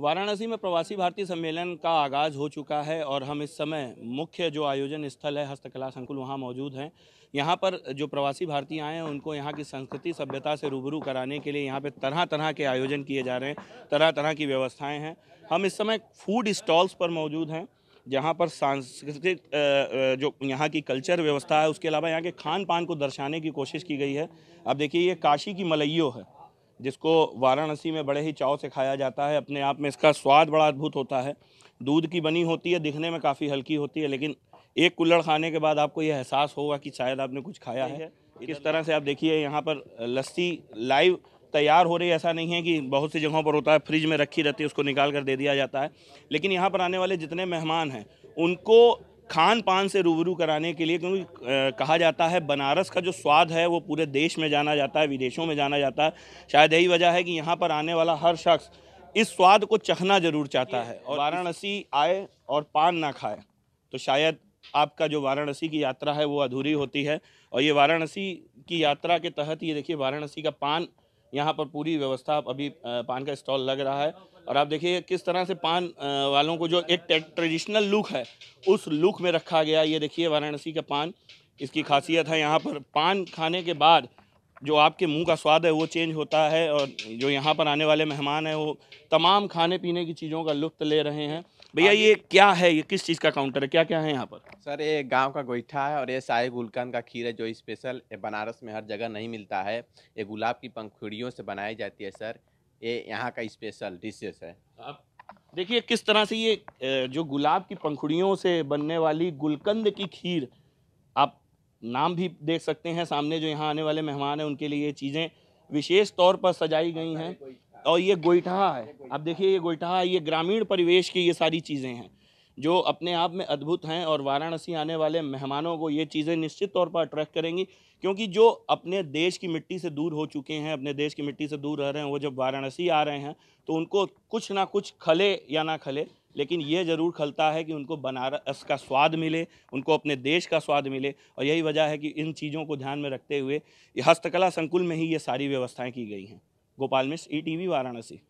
वाराणसी में प्रवासी भारतीय सम्मेलन का आगाज़ हो चुका है और हम इस समय मुख्य जो आयोजन स्थल है हस्तकला संकुल वहाँ मौजूद हैं यहाँ पर जो प्रवासी भारतीय आए हैं उनको यहाँ की संस्कृति सभ्यता से रूबरू कराने के लिए यहाँ पे तरह तरह के आयोजन किए जा रहे हैं तरह तरह की व्यवस्थाएं हैं हम इस समय फूड स्टॉल्स पर मौजूद हैं जहाँ पर सांस्कृतिक जो यहाँ की कल्चर व्यवस्था है उसके अलावा यहाँ के खान पान को दर्शाने की कोशिश की गई है अब देखिए ये काशी की मलैयो है जिसको वाराणसी में बड़े ही चाव से खाया जाता है अपने आप में इसका स्वाद बड़ा अद्भुत होता है दूध की बनी होती है दिखने में काफ़ी हल्की होती है लेकिन एक कुल्लड़ खाने के बाद आपको यह एहसास होगा कि शायद आपने कुछ खाया है किस तरह से आप देखिए यहाँ पर लस्सी लाइव तैयार हो रही है ऐसा नहीं है कि बहुत सी जगहों पर होता है फ्रिज में रखी रहती है उसको निकाल कर दे दिया जाता है लेकिन यहाँ पर आने वाले जितने मेहमान हैं उनको खान पान से रूबरू कराने के लिए क्योंकि कहा जाता है बनारस का जो स्वाद है वो पूरे देश में जाना जाता है विदेशों में जाना जाता है शायद यही वजह है कि यहाँ पर आने वाला हर शख्स इस स्वाद को चखना जरूर चाहता है और वाराणसी आए और पान ना खाए तो शायद आपका जो वाराणसी की यात्रा है वो अधूरी होती है और ये वाराणसी की यात्रा के तहत ये देखिए वाराणसी का पान यहाँ पर पूरी व्यवस्था अभी पान का स्टॉल लग रहा है और आप देखिए किस तरह से पान वालों को जो एक ट्रेडिशनल लुक है उस लुक में रखा गया ये देखिए वाराणसी का पान इसकी खासियत है यहाँ पर पान खाने के बाद जो आपके मुंह का स्वाद है वो चेंज होता है और जो यहाँ पर आने वाले मेहमान हैं वो तमाम खाने पीने की चीज़ों का लुत्फ ले रहे हैं भैया ये क्या है ये किस चीज़ का काउंटर है क्या क्या है यहाँ पर सर ये गांव का गोईठा है और ये शाही गुलकंद का खीर है जो स्पेशल बनारस में हर जगह नहीं मिलता है ये गुलाब की पंखुड़ियों से बनाई जाती है सर ये यहाँ का स्पेशल डिशेस है आप देखिए किस तरह से ये जो गुलाब की पंखुड़ियों से बनने वाली गुलकंद की खीर आप नाम भी देख सकते हैं सामने जो यहाँ आने वाले मेहमान हैं उनके लिए ये चीज़ें विशेष तौर पर सजाई गई हैं और ये गोइठा है आप देखिए ये गोइठा है ये ग्रामीण परिवेश की ये सारी चीज़ें हैं जो अपने आप में अद्भुत हैं और वाराणसी आने वाले मेहमानों को ये चीज़ें निश्चित तौर पर अट्रैक्ट करेंगी क्योंकि जो अपने देश की मिट्टी से दूर हो चुके हैं अपने देश की मिट्टी से दूर रह रहे हैं वो जब वाराणसी आ रहे हैं तो उनको कुछ ना कुछ खले या ना खले लेकिन ये ज़रूर खलता है कि उनको बनारस का स्वाद मिले उनको अपने देश का स्वाद मिले और यही वजह है कि इन चीज़ों को ध्यान में रखते हुए हस्तकला संकुल में ही ये सारी व्यवस्थाएँ की गई हैं गोपाल मिश्र ई e वाराणसी